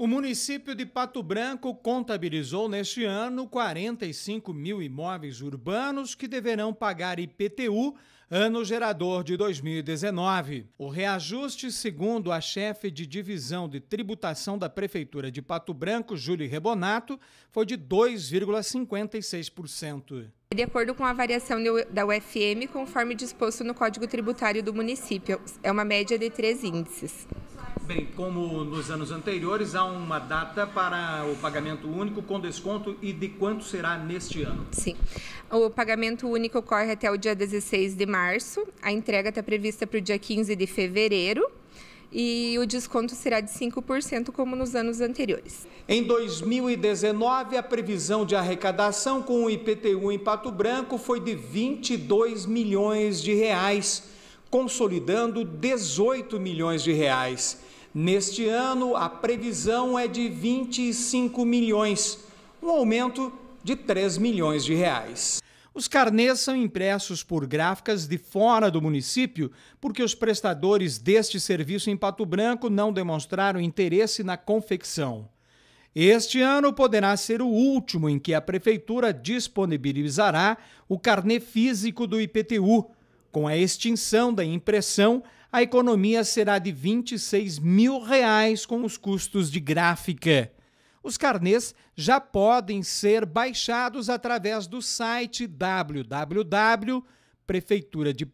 O município de Pato Branco contabilizou neste ano 45 mil imóveis urbanos que deverão pagar IPTU, ano gerador de 2019. O reajuste, segundo a chefe de divisão de tributação da Prefeitura de Pato Branco, Júlio Rebonato, foi de 2,56%. De acordo com a variação da UFM, conforme disposto no Código Tributário do município, é uma média de três índices. Bem, como nos anos anteriores, há uma data para o pagamento único com desconto e de quanto será neste ano? Sim. O pagamento único ocorre até o dia 16 de março, a entrega está prevista para o dia 15 de fevereiro e o desconto será de 5%, como nos anos anteriores. Em 2019, a previsão de arrecadação com o IPTU em Pato Branco foi de 22 milhões de reais, consolidando 18 milhões de reais. Neste ano, a previsão é de 25 milhões, um aumento de 3 milhões de reais. Os carnês são impressos por gráficas de fora do município, porque os prestadores deste serviço em Pato Branco não demonstraram interesse na confecção. Este ano poderá ser o último em que a prefeitura disponibilizará o carnê físico do IPTU, com a extinção da impressão, a economia será de 26 mil reais com os custos de gráfica. Os carnês já podem ser baixados através do site www.prefeitura de